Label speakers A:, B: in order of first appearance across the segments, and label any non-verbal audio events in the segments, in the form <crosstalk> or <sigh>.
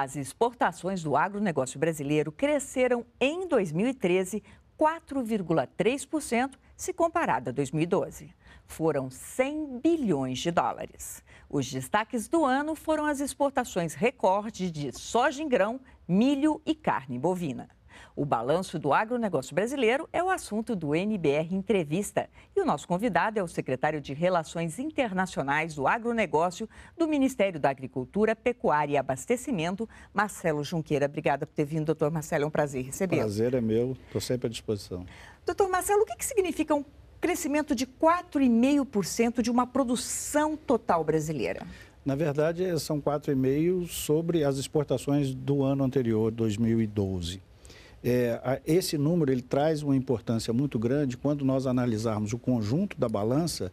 A: As exportações do agronegócio brasileiro cresceram em 2013 4,3% se comparada a 2012. Foram 100 bilhões de dólares. Os destaques do ano foram as exportações recorde de soja em grão, milho e carne bovina. O balanço do agronegócio brasileiro é o assunto do NBR Entrevista. E o nosso convidado é o secretário de Relações Internacionais do Agronegócio do Ministério da Agricultura, Pecuária e Abastecimento, Marcelo Junqueira. Obrigada por ter vindo, doutor Marcelo. É um prazer recebê-lo. Prazer
B: é meu, estou sempre à disposição.
A: Doutor Marcelo, o que, que significa um crescimento de 4,5% de uma produção total brasileira?
B: Na verdade, são 4,5% sobre as exportações do ano anterior, 2012. É, esse número ele traz uma importância muito grande quando nós analisarmos o conjunto da balança,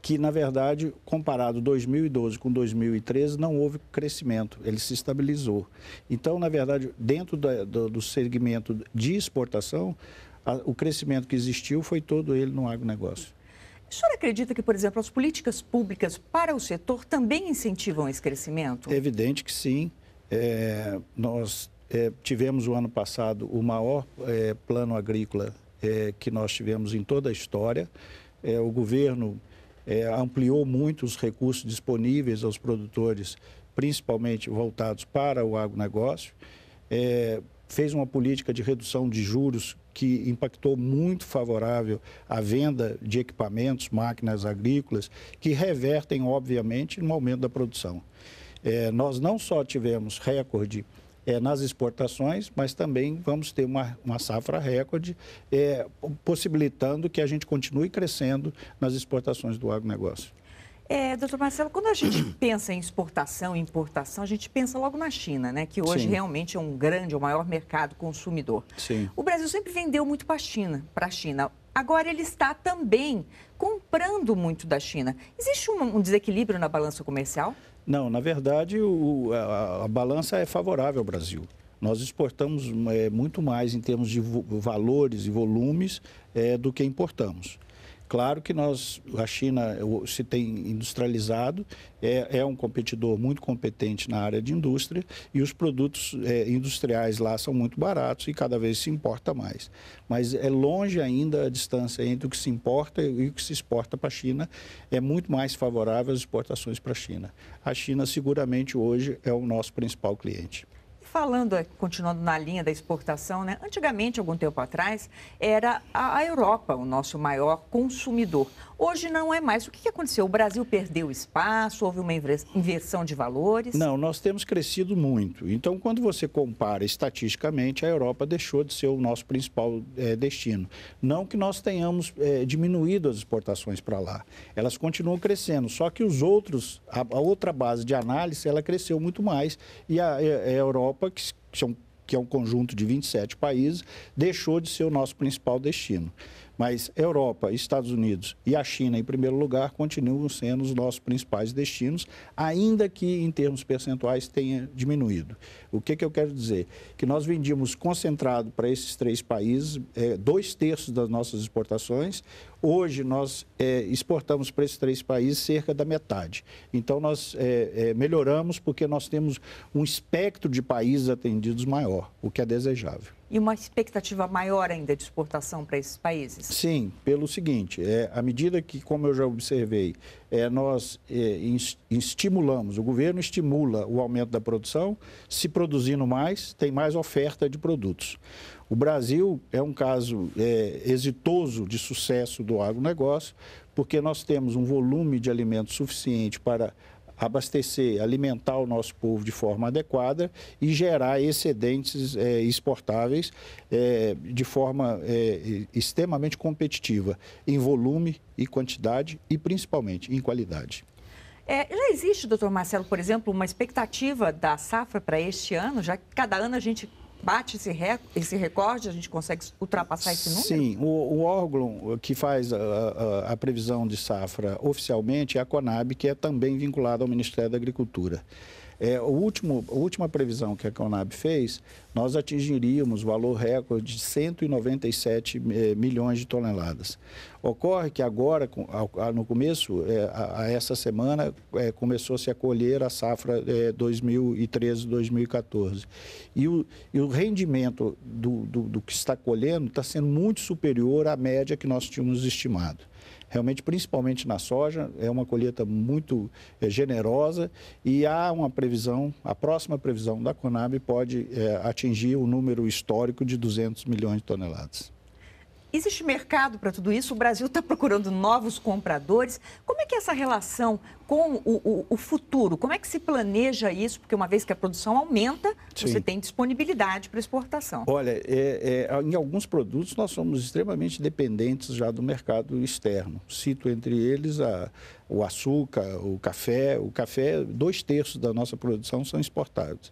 B: que na verdade, comparado 2012 com 2013, não houve crescimento, ele se estabilizou. Então, na verdade, dentro da, do, do, segmento de
A: exportação, a, o
B: crescimento que existiu foi todo ele no agronegócio.
A: O senhor acredita que, por exemplo, as políticas públicas para o setor também incentivam esse crescimento? É
B: evidente que sim. É, nós é, tivemos o ano passado o maior é, plano agrícola é, que nós tivemos em toda a história. É, o governo é, ampliou muito os recursos disponíveis aos produtores, principalmente voltados para o agronegócio. É, fez uma política de redução de juros que impactou muito favorável a venda de equipamentos, máquinas agrícolas, que revertem, obviamente, no aumento da produção. nós não só tivemos recorde é, nas exportações, mas também vamos ter uma, uma safra recorde, é, possibilitando que a gente continue crescendo nas exportações do agronegócio.
A: É, doutor Marcelo, quando a gente <clears throat> pensa em exportação e importação, a gente pensa logo na China, né? Que hoje Sim. realmente é um grande, o maior mercado consumidor. Sim. O Brasil sempre vendeu muito para a China, para a China. Agora ele está também comprando muito da China. Existe um, um desequilíbrio na balança comercial?
B: Não, na verdade, o, a, a, balança é favorável ao Brasil. Nós exportamos é, muito mais em termos de valores e volumes é, do que importamos. Claro que nós, a China se tem industrializado, é, é um competidor muito competente na área de indústria e os produtos é, industriais lá são muito baratos e cada vez se importa mais. Mas é longe ainda a distância entre o que se importa e o que se exporta para a China, é muito mais favorável às exportações para a China. A China seguramente hoje é o nosso principal cliente.
A: Falando, eh, continuando na linha da exportação, né? antigamente, algum tempo atrás, era a Europa o nosso maior consumidor. Hoje não é mais. O que aconteceu? O Brasil perdeu espaço? Houve uma inversão de valores? Não, nós
B: temos crescido muito. Então, quando você compara estatisticamente, a Europa deixou de ser o nosso principal é, destino. Não que nós tenhamos é, diminuído as exportações para lá. Elas continuam crescendo, só que os outros, a, a outra base de análise, ela cresceu muito mais e a, a Europa Europa, que, são, que é um conjunto de 27 países, deixou de ser o nosso principal destino. Mas Europa, Estados Unidos e a China, em primeiro lugar, continuam sendo os nossos principais destinos, ainda que em termos percentuais tenha diminuído. O que, que eu quero dizer? Que nós vendíamos concentrado para esses três países é, dois terços das nossas exportações. Hoje, nós é, exportamos para esses três países cerca da metade. Então, nós é, é melhoramos porque nós temos um espectro de países atendidos maior, o que é desejável
A: e uma expectativa maior ainda de exportação para esses países?
B: Sim, pelo seguinte, é, à medida que, como eu já observei, é, nós é, estimulamos, o governo estimula o aumento da produção, se produzindo mais, tem mais oferta de produtos. O Brasil é um caso é, exitoso de sucesso do agronegócio, porque nós temos um volume de alimentos suficiente para abastecer, alimentar o nosso povo de forma adequada e gerar excedentes é, exportáveis é, de forma é, extremamente competitiva em volume e quantidade e principalmente em qualidade.
A: É, já existe, doutor Marcelo, por exemplo, uma expectativa da safra para este ano, já que cada ano a gente bate esse, rec esse recorde? A gente consegue ultrapassar esse número?
B: Sim, o, o órgão que faz a, a, a, previsão de safra oficialmente é a Conab, que é também vinculada ao Ministério da Agricultura. É, o último, a última previsão que a Conab fez, nós atingiríamos o valor recorde de 197 é, eh, milhões de toneladas. Ocorre que agora, no começo, é, a, a essa semana, eh, começou-se a colher a safra 2013-2014. E o, e o rendimento do, do, do que está colhendo está sendo muito superior à média que nós tínhamos estimado realmente, principalmente na soja, é uma colheita muito é, generosa e há uma previsão, a próxima previsão da Conab pode é, atingir o número histórico de 200 milhões de toneladas.
A: Existe mercado para tudo isso? O Brasil está procurando novos compradores. Como é que é essa relação com o, o, o, futuro? Como é que se planeja isso? Porque uma vez que a produção aumenta, Sim. você tem disponibilidade para exportação.
B: Olha, é, é, em alguns produtos nós somos extremamente dependentes já do mercado externo. Cito entre eles a, o açúcar, o café. O café, dois terços da nossa produção são exportados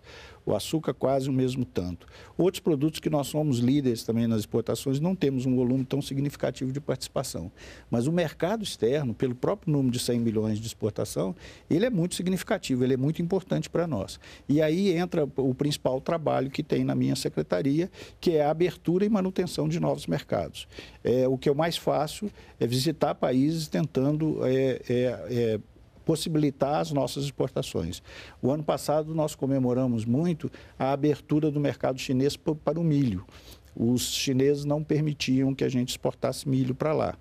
B: o açúcar quase o mesmo tanto. Outros produtos que nós somos líderes também nas exportações não temos um volume tão significativo de participação. Mas o mercado externo, pelo próprio número de 100 milhões de exportação, ele é muito significativo, ele é muito importante para nós. E aí entra o principal trabalho que tem na minha secretaria, que é a abertura e manutenção de novos mercados. É, o que eu mais faço é visitar países tentando é, é, é possibilitar as nossas exportações. O ano passado nós comemoramos muito a abertura do mercado chinês para o milho. Os chineses não permitiam que a gente exportasse milho para lá.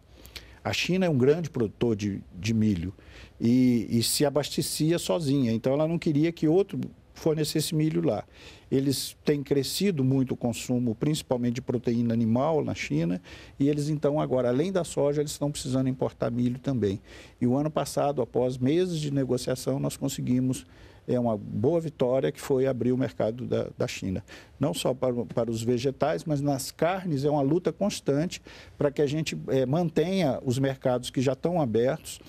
B: A China é um grande produtor de, de milho e, e se abastecia sozinha, então ela não queria que outro fornecer esse milho lá. Eles têm crescido muito o consumo, principalmente de proteína animal na China, e eles então agora, além da soja, eles estão precisando importar milho também. E o ano passado, após meses de negociação, nós conseguimos é uma boa vitória que foi abrir o mercado da, da China. Não só para, para os vegetais, mas nas carnes é uma luta constante para que a gente é, mantenha os mercados que já estão abertos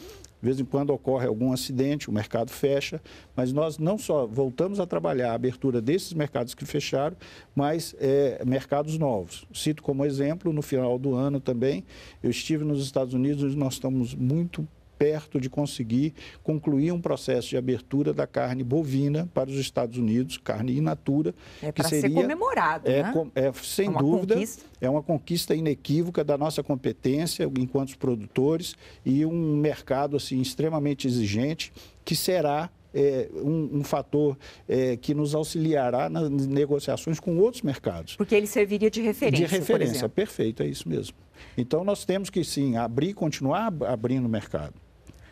B: de vez em quando ocorre algum acidente, o mercado fecha, mas nós não só voltamos a trabalhar a abertura desses mercados que fecharam, mas é, mercados novos. Cito como exemplo, no final do ano também, eu estive nos Estados Unidos, nós estamos muito perto de conseguir concluir um processo de abertura da carne bovina para os Estados Unidos, carne in natura, é que seria ser
A: comemorado, é, né?
B: é, é sem é dúvida conquista. é uma conquista inequívoca da nossa competência enquanto produtores e um mercado assim extremamente exigente que será é, um, um, fator é, que nos auxiliará nas negociações com outros mercados.
A: Porque ele serviria de referência. De referência,
B: perfeito, é isso mesmo. Então nós temos que sim abrir, continuar abrindo o mercado.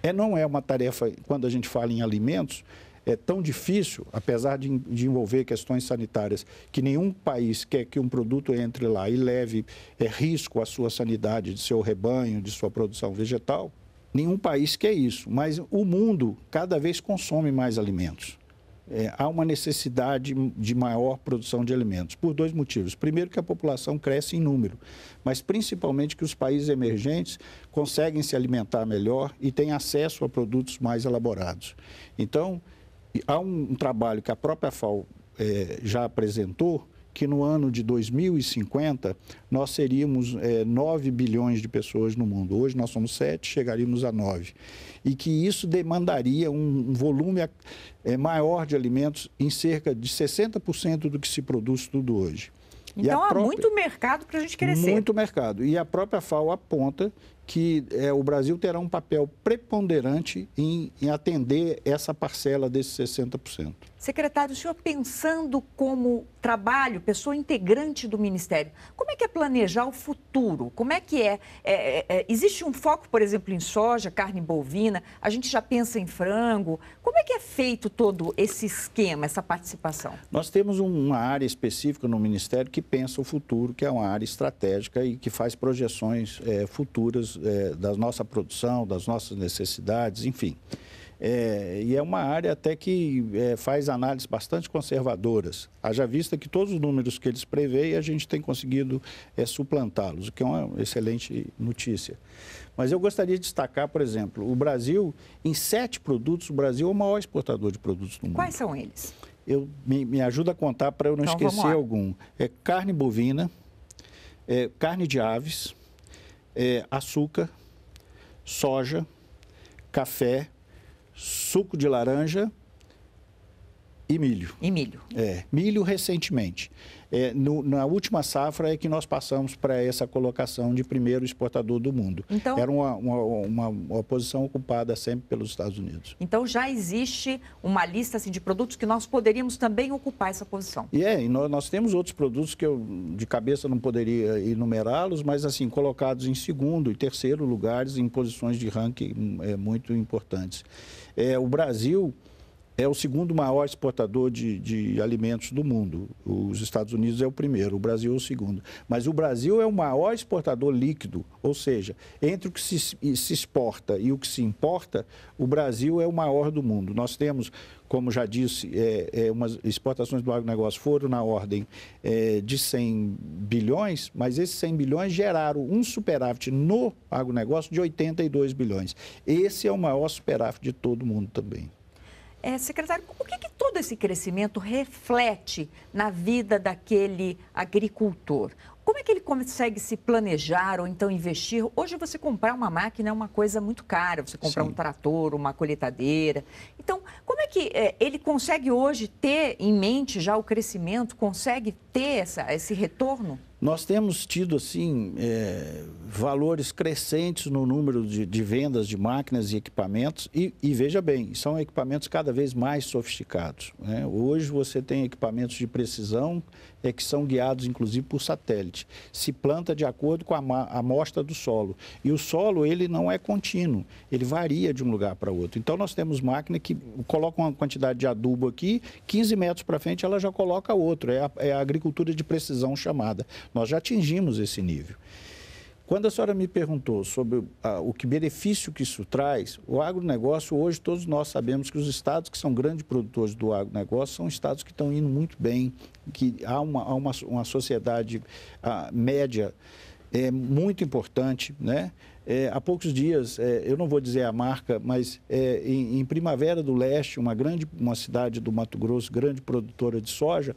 B: É, não é uma tarefa, quando a gente fala em alimentos, é tão difícil, apesar de, de, envolver questões sanitárias, que nenhum país quer que um produto entre lá e leve é, risco à sua sanidade, de seu rebanho, de sua produção vegetal. Nenhum país quer isso, mas o mundo cada vez consome mais alimentos é, há uma necessidade de maior produção de alimentos, por dois motivos. Primeiro, que a população cresce em número, mas principalmente que os países emergentes conseguem se alimentar melhor e têm acesso a produtos mais elaborados. Então, há um, um trabalho que a própria FAO é, já apresentou que no ano de 2050 nós seríamos é, 9 bilhões de pessoas no mundo. Hoje nós somos 7, chegaríamos a 9. E que isso demandaria um, um volume é, maior de alimentos em cerca de 60% do que se produz tudo hoje. Então própria... há muito
A: mercado para a gente crescer. Muito
B: mercado. E a própria FAO aponta que é, o Brasil terá um papel preponderante em, em atender essa parcela desses 60%.
A: Secretário, o senhor pensando como trabalho, pessoa integrante do Ministério, como é que é planejar o futuro? Como é que é? é? é, é existe um foco, por exemplo, em soja, carne bovina, a gente já pensa em frango. Como é que é feito todo esse esquema, essa participação?
B: Nós temos uma área específica no Ministério que pensa o futuro, que é uma área estratégica e que faz projeções é, futuras é, da nossa produção, das nossas necessidades, enfim. É, e é uma área até que é, faz análises bastante conservadoras. Haja vista que todos os números que eles preveem, a gente tem conseguido é, suplantá-los, o que é uma excelente notícia. Mas eu gostaria de destacar, por exemplo, o Brasil, em sete produtos, o Brasil é o maior exportador de produtos do mundo. Quais são eles? Eu, me, me ajuda a contar para eu não então, esquecer algum. É carne bovina, é, carne de aves, é açúcar, soja, café, suco de laranja e milho. E milho. É, milho recentemente é, no, na última safra é que nós passamos para essa colocação de primeiro exportador do mundo. Então, Era uma, uma, uma, uma, posição ocupada sempre pelos Estados Unidos.
A: Então já existe uma lista assim, de produtos que nós poderíamos também ocupar essa posição.
B: E é, e nós, nós temos outros produtos que eu de cabeça não poderia enumerá-los, mas assim, colocados em segundo e terceiro lugares em posições de ranking hum, é, muito importantes. É, o Brasil é o segundo maior exportador de, de, alimentos do mundo. Os Estados Unidos é o primeiro, o Brasil é o segundo. Mas o Brasil é o maior exportador líquido, ou seja, entre o que se, se exporta e o que se importa, o Brasil é o maior do mundo. Nós temos, como já disse, é, é umas exportações do agronegócio foram na ordem é, de 100 bilhões, mas esses 100 bilhões geraram um superávit no agronegócio de 82 bilhões. Esse
A: é o maior superávit de todo o mundo também. É, secretário, o que, que, todo esse crescimento reflete na vida daquele agricultor? Como é que ele consegue se planejar ou então investir? Hoje você comprar uma máquina é uma coisa muito cara, você comprar Sim. um trator, uma colheitadeira. Então, como é que é, ele consegue hoje ter em mente já o crescimento, consegue ter essa, esse retorno?
B: Nós temos tido, assim, é, valores crescentes no número de, de, vendas de máquinas e equipamentos. E, e, veja bem, são equipamentos cada vez mais sofisticados. Né? Hoje você tem equipamentos de precisão é, que são guiados, inclusive, por satélite semente se planta de acordo com a amostra do solo. E o solo, ele não é contínuo, ele varia de um lugar para outro. Então, nós temos máquina que coloca uma quantidade de adubo aqui, 15 metros para frente ela já coloca outro. É a, é a agricultura de precisão chamada. Nós já atingimos esse nível. Quando a senhora me perguntou sobre ah, o que benefício que isso traz, o agronegócio, hoje todos nós sabemos que os estados que são grandes produtores do agronegócio são estados que estão indo muito bem, que há uma, há uma, uma sociedade ah, média é, muito importante, né? É, há poucos dias, é, eu não vou dizer a marca, mas é, em, em, Primavera do Leste, uma grande uma cidade do Mato Grosso, grande produtora de soja,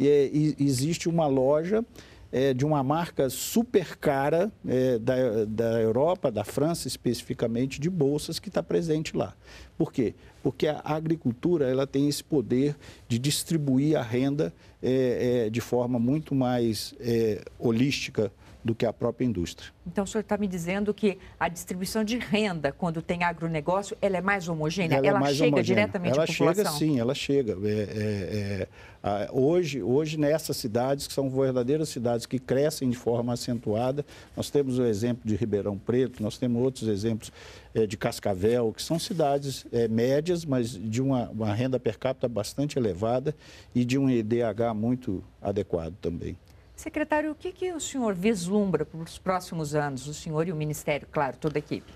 B: é, existe uma loja é, de uma marca super cara é, da, da Europa, da França especificamente, de bolsas que está presente lá. Por quê? Porque a agricultura ela tem esse poder de distribuir a renda é, é de forma muito mais é, holística do que a própria indústria.
A: Então, o senhor está me dizendo que a distribuição de renda, quando tem agronegócio, ela é mais homogênea? Ela, é ela é mais chega homogênea. diretamente ela à população? Ela chega,
B: sim, ela chega. É, é, é hoje, hoje, nessas cidades, que são verdadeiras cidades que crescem de forma acentuada, nós temos o exemplo de Ribeirão Preto, nós temos outros exemplos é, de Cascavel, que são cidades médias, mas de uma, uma renda per capita bastante elevada e de um IDH muito adequado também.
A: Secretário, o que, que o senhor vislumbra para os próximos anos, o senhor e o Ministério, claro, toda a equipe?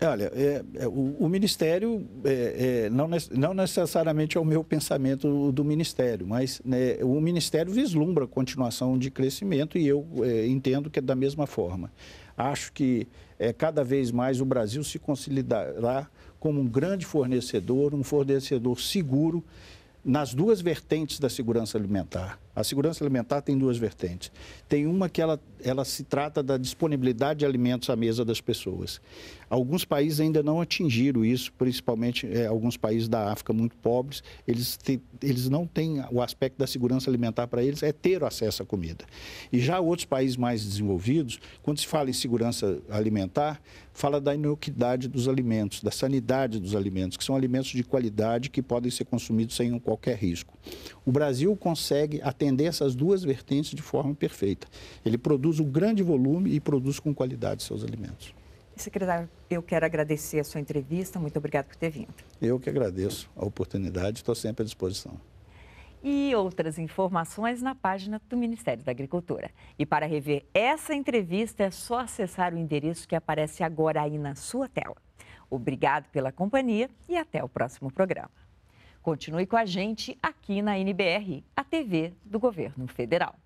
B: É, olha, é, é, o, o, Ministério, é, é não, não, necessariamente é o meu pensamento do Ministério, mas né, o Ministério vislumbra a continuação de crescimento e eu é, entendo que é da mesma forma. Acho que é, cada vez mais o Brasil se consolidará como um grande fornecedor, um fornecedor seguro nas duas vertentes da segurança alimentar. A segurança alimentar tem duas vertentes. Tem uma que ela, ela se trata da disponibilidade de alimentos à mesa das pessoas. Alguns países ainda não atingiram isso, principalmente é, alguns países da África muito pobres. Eles, te, eles não têm o aspecto da segurança alimentar para eles, é ter acesso à comida. E já outros países mais desenvolvidos, quando se fala em segurança alimentar, fala da inoquidade dos alimentos, da sanidade dos alimentos, que são alimentos de qualidade que podem ser consumidos sem qualquer risco. O Brasil consegue atender essas duas vertentes de forma perfeita. Ele produz um grande volume e produz com qualidade seus alimentos.
A: Secretário, eu quero agradecer a sua entrevista. Muito obrigado por ter vindo.
B: Eu que agradeço a oportunidade. Estou sempre à disposição.
A: E outras informações na página do Ministério da Agricultura. E para rever essa entrevista, é só acessar o endereço que aparece agora aí na sua tela. Obrigado pela companhia e até o próximo programa. Continue com a gente aqui na NBR, a TV do Governo Federal.